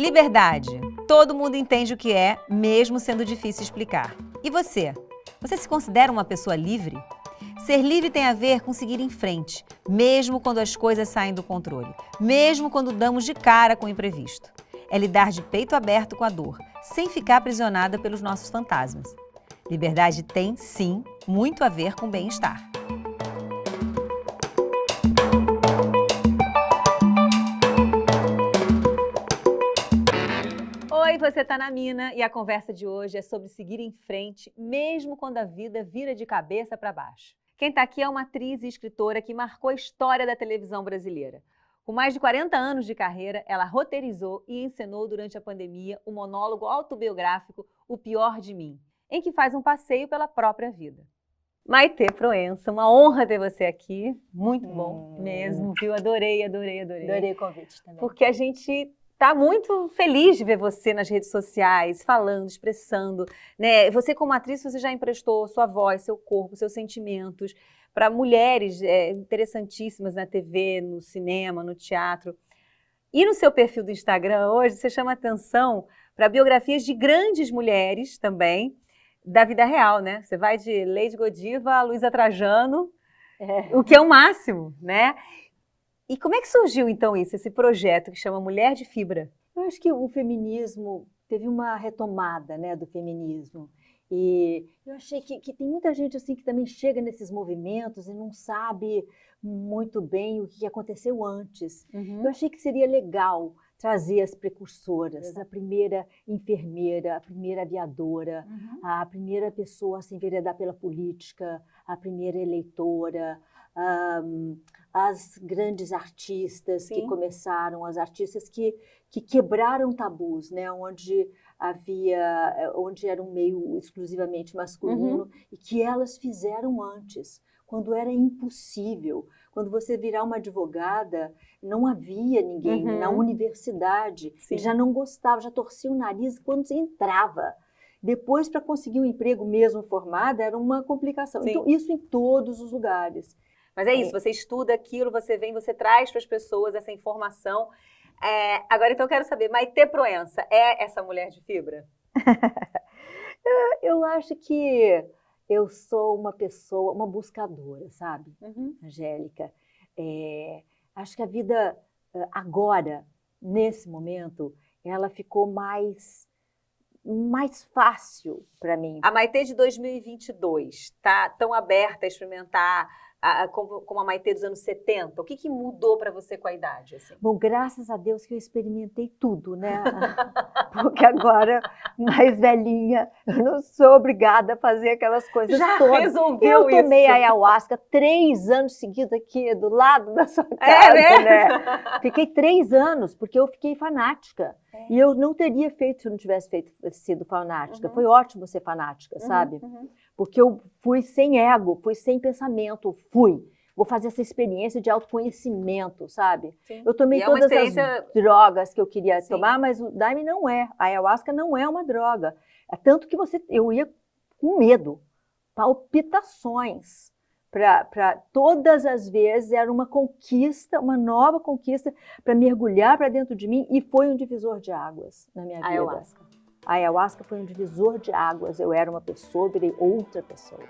Liberdade. Todo mundo entende o que é, mesmo sendo difícil explicar. E você? Você se considera uma pessoa livre? Ser livre tem a ver com seguir em frente, mesmo quando as coisas saem do controle, mesmo quando damos de cara com o imprevisto. É lidar de peito aberto com a dor, sem ficar aprisionada pelos nossos fantasmas. Liberdade tem, sim, muito a ver com bem-estar. você está na mina e a conversa de hoje é sobre seguir em frente, mesmo quando a vida vira de cabeça para baixo. Quem está aqui é uma atriz e escritora que marcou a história da televisão brasileira. Com mais de 40 anos de carreira, ela roteirizou e encenou durante a pandemia o monólogo autobiográfico O Pior de Mim, em que faz um passeio pela própria vida. Maite Proença, uma honra ter você aqui. Muito bom hum. mesmo, viu? Adorei, adorei, adorei. Adorei o convite também. Porque a gente Está muito feliz de ver você nas redes sociais, falando, expressando, né? Você como atriz, você já emprestou sua voz, seu corpo, seus sentimentos para mulheres é, interessantíssimas na TV, no cinema, no teatro. E no seu perfil do Instagram hoje, você chama atenção para biografias de grandes mulheres também, da vida real, né? Você vai de Lady Godiva a Luísa Trajano, é. o que é o máximo, né? E como é que surgiu então isso, esse projeto que chama Mulher de Fibra? Eu acho que o feminismo teve uma retomada, né, do feminismo. E eu achei que, que, tem muita gente assim que também chega nesses movimentos e não sabe muito bem o que aconteceu antes. Uhum. Eu achei que seria legal trazer as precursoras, a primeira enfermeira, a primeira aviadora, uhum. a primeira pessoa a se enveredar pela política, a primeira eleitora, um, as grandes artistas Sim. que começaram, as artistas que, que quebraram tabus, né? Onde havia, eh, onde era um meio exclusivamente masculino uhum. e que elas fizeram antes, quando era impossível. Quando você virar uma advogada, não havia ninguém uhum. na universidade. Ele já não gostava, já torcia o nariz quando você entrava. Depois, para conseguir um emprego mesmo formada, era uma complicação. Sim. Então, isso em todos os lugares. Mas é isso, é. você estuda aquilo, você vem, você traz para as pessoas essa informação. É, agora, então, eu quero saber, Maite Proença é essa mulher de fibra? eu acho que eu sou uma pessoa, uma buscadora, sabe, uhum. Angélica? É, acho que a vida eh, agora, nesse momento, ela ficou mais mais fácil para mim. A Maitê de 2022 está tão aberta a experimentar como, a Maite dos anos 70? O que, que mudou para você com a idade? Assim? Bom, graças a Deus que eu experimentei tudo, né? Porque agora, mais velhinha, eu não sou obrigada a fazer aquelas coisas Já todas. resolveu isso. Eu tomei isso. ayahuasca três anos seguidos aqui, do lado da sua é casa, é né? Fiquei três anos, porque eu fiquei fanática. É. E eu não teria feito se eu não tivesse feito, sido fanática. Uhum. Foi ótimo ser fanática, uhum, sabe? Uhum porque eu fui sem ego, fui sem pensamento, fui. Vou fazer essa experiência de autoconhecimento, sabe? Sim. Eu tomei é todas experiência... as drogas que eu queria Sim. tomar, mas o Daime não é. A ayahuasca não é uma droga. É tanto que você, eu ia com medo, palpitações para todas as vezes era uma conquista, uma nova conquista para mergulhar para dentro de mim e foi um divisor de águas na minha vida. Ayahuasca. A ayahuasca foi um divisor de águas. Eu era uma pessoa, virei outra pessoa.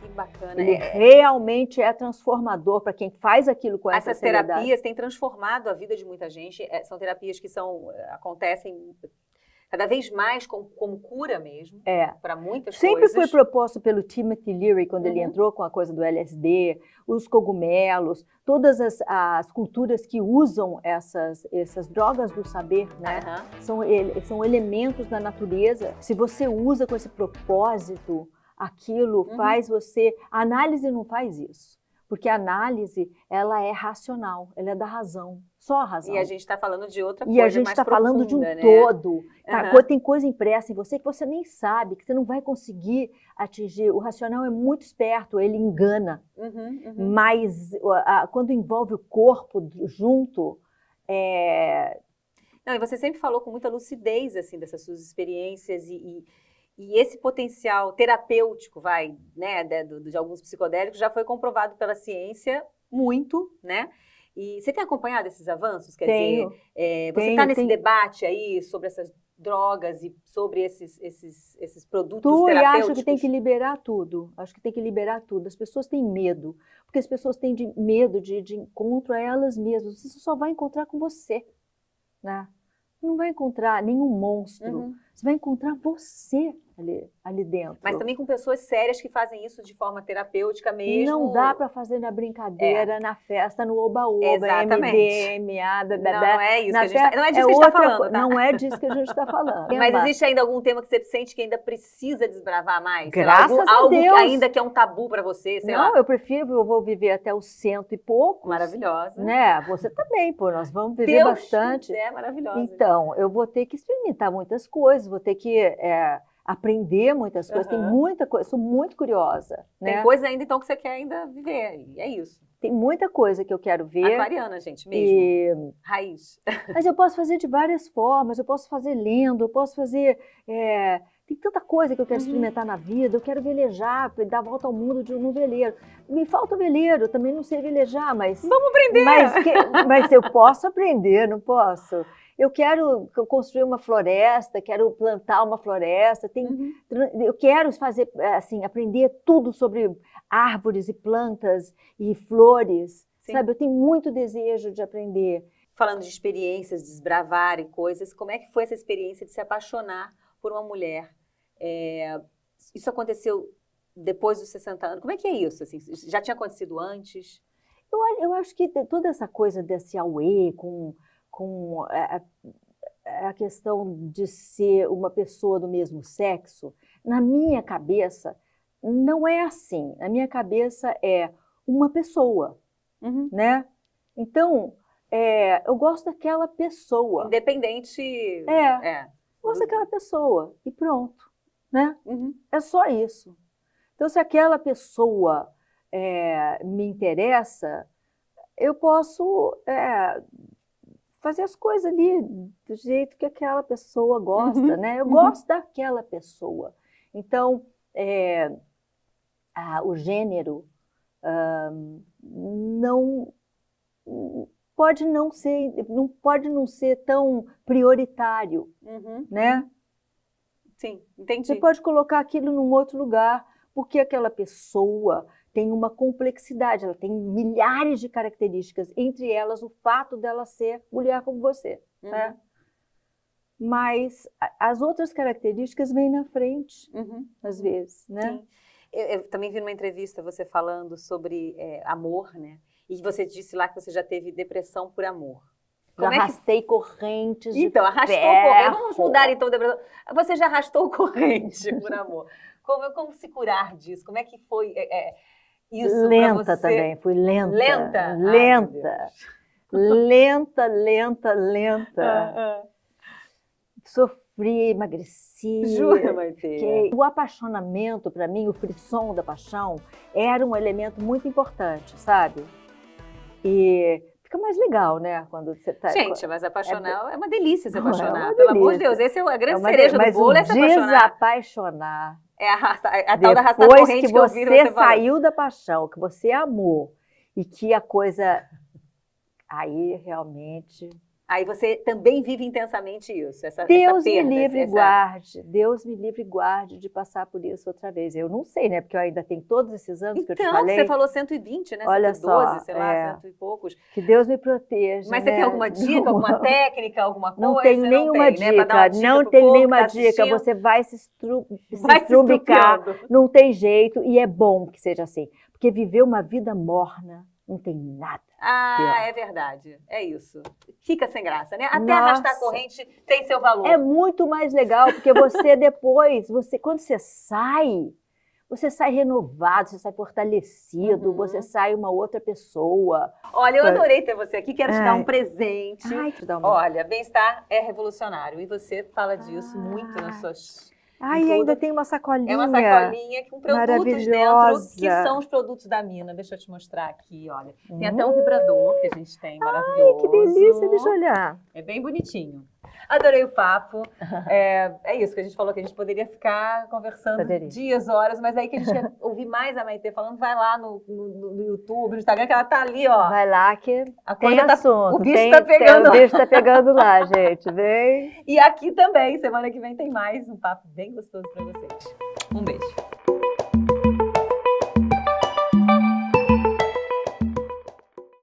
Que bacana. Ele é... realmente é transformador para quem faz aquilo com essa Essas terapias têm transformado a vida de muita gente. É, são terapias que são acontecem cada vez mais como, como cura mesmo, é. para muitas Sempre coisas. Sempre foi proposto pelo Timothy Leary, quando uhum. ele entrou com a coisa do LSD, os cogumelos, todas as, as culturas que usam essas, essas drogas do saber, né? Uhum. São, são elementos da natureza. Se você usa com esse propósito, aquilo uhum. faz você... A análise não faz isso porque a análise ela é racional, ela é da razão, só a razão. E a gente está falando de outra coisa. E a gente está falando de um né? todo. Tá? Uhum. Tem coisa impressa em você que você nem sabe, que você não vai conseguir atingir. O racional é muito esperto, ele engana. Uhum, uhum. Mas a, a, quando envolve o corpo junto, é... Não, e você sempre falou com muita lucidez assim dessas suas experiências e, e e esse potencial terapêutico, vai, né, de, de, alguns psicodélicos já foi comprovado pela ciência muito, né? E você tem acompanhado esses avanços? Quer tenho, dizer, é, você está nesse tenho. debate aí sobre essas drogas e sobre esses, esses, esses produtos tu, terapêuticos? Eu acho que tem que liberar tudo. Acho que tem que liberar tudo. As pessoas têm medo. Porque as pessoas têm de medo de, de encontro a elas mesmas. Você só vai encontrar com você, né? Não vai encontrar nenhum monstro. Uhum. Você vai encontrar você ali, ali dentro. Mas também com pessoas sérias que fazem isso de forma terapêutica mesmo. Não dá para fazer na brincadeira, é. na festa, no oba-oba, MDMA, ah, da, da, não, é isso que tá, não é disso é que a gente tá- está é é tá falando. Tá? Não é disso que a gente está falando. Mas existe ainda algum tema que você sente que ainda precisa desbravar mais? Graças algum, a algo Deus. Que ainda que é um tabu para você, Não, lá. eu prefiro, eu vou viver até os cento e poucos. Maravilhosa. Né? Você também, pô, nós vamos viver Deus bastante. É maravilhosa. Então, eu vou ter que experimentar muitas coisas, vou ter que... É, aprender muitas coisas. Uhum. Tem muita coisa, sou muito curiosa. Né? Tem coisa ainda então que você quer ainda viver, e é isso. Tem muita coisa que eu quero ver. Aquariana, gente, mesmo. E... Raiz. Mas eu posso fazer de várias formas, eu posso fazer lendo, eu posso fazer. É... Tem tanta coisa que eu quero uhum. experimentar na vida, eu quero velejar, dar volta ao mundo de um veleiro. Me falta veleiro, também não sei velejar, mas. Vamos aprender! Mas, que... mas eu posso aprender, não posso? eu quero construir uma floresta, quero plantar uma floresta, tem, uhum. eu quero fazer, eh, assim, aprender tudo sobre árvores e plantas e flores, Sim. sabe? Eu tenho muito desejo de aprender. Falando de experiências, desbravar e coisas, como é que foi essa experiência de se apaixonar por uma mulher? É, isso aconteceu depois dos 60 anos? Como é que é isso? Assim, já tinha acontecido antes? Eu, eu acho que toda essa coisa desse auê com com a, a questão de ser uma pessoa do mesmo sexo, na minha cabeça não é assim. Na minha cabeça é uma pessoa, uhum. né? Então, é, eu gosto daquela pessoa. Independente. É. é. Gosto uhum. daquela pessoa e pronto, né? Uhum. É só isso. Então, se aquela pessoa é, me interessa, eu posso é, fazer as coisas ali do jeito que aquela pessoa gosta, uhum. né? Eu uhum. gosto daquela pessoa. Então, é, a, o gênero uh, não pode não ser não pode não ser tão prioritário, uhum. né? Sim, entendi. Você pode colocar aquilo num outro lugar, porque aquela pessoa tem uma complexidade, ela tem milhares de características, entre elas o fato dela ser mulher como você, uhum. né? Mas as outras características vêm na frente, uhum. às vezes, né? Eu, eu, também vi numa entrevista você falando sobre é, amor, né? E você disse lá que você já teve depressão por amor. Como arrastei é que... correntes Então, arrastou correntes. Vamos mudar então. Depressão. Você já arrastou corrente, por amor. Como, como se curar disso? Como é que foi? É, é isso Lenta você... também, fui lenta. Lenta? Lenta. lenta, lenta, lenta. Uh Sofri, emagreci. Jura, mãe que O apaixonamento, para mim, o frisson da paixão, era um elemento muito importante, sabe? E fica mais legal, né? Quando você tá. Gente, mas é apaixonar é, é uma delícia se é apaixonar. É delícia. Pelo amor de Deus, esse é a grande é cereja do bolo, um é se apaixonar. Desapaixonar é a, raça, é a, tal da raça corrente que, que eu você saiu falou. da paixão, que você amou e que a coisa aí realmente Aí você também vive intensamente isso. Essa, Deus essa perda, me livre essa... guarde. Deus me livre guarde de passar por isso outra vez. Eu não sei, né? Porque eu ainda tenho todos esses anos então, que eu te então, falei. Então, você falou 120, né? Olha 112, só, sei lá, é... cento e poucos. Que Deus me proteja. Mas né? você tem né? alguma dica, não, alguma técnica, alguma coisa? Não tenho nenhuma não tem, dica. Né? dica. Não tenho nenhuma tá dica. Você vai se, estru... vai estrubicar. Se não tem jeito. E é bom que seja assim. Porque viver uma vida morna não tem nada. Ah, pior. é verdade. É isso. Fica sem graça, né? Até Nossa. arrastar a corrente tem seu valor. É muito mais legal, porque você depois, você quando você sai, você sai renovado, você sai fortalecido, uhum. você sai uma outra pessoa. Olha, eu adorei ter você aqui, quero Ai. te dar é. um presente. Ai, te dar um... Olha, bem-estar é revolucionário e você fala disso ah. muito nas suas Ai, ainda tem uma sacolinha. É uma sacolinha com produtos dentro, que são os produtos da mina. Deixa eu te mostrar aqui, olha. Tem hum. até um hum. vibrador que a gente tem, maravilhoso. Ai, que delícia, deixa eu olhar. É bem bonitinho. Adorei o papo. É, é, isso que a gente falou, que a gente poderia ficar conversando poderia. dias, horas, mas aí que a gente quer ouvir mais a Maite falando, vai lá no, no, no, YouTube, no Instagram, que ela tá ali, ó. Vai lá que a coisa tem tá, assunto. O bicho tem, tá pegando tem, O bicho tá pegando lá, gente. Vem. E aqui também, semana que vem tem mais um papo bem gostoso para vocês. Um beijo.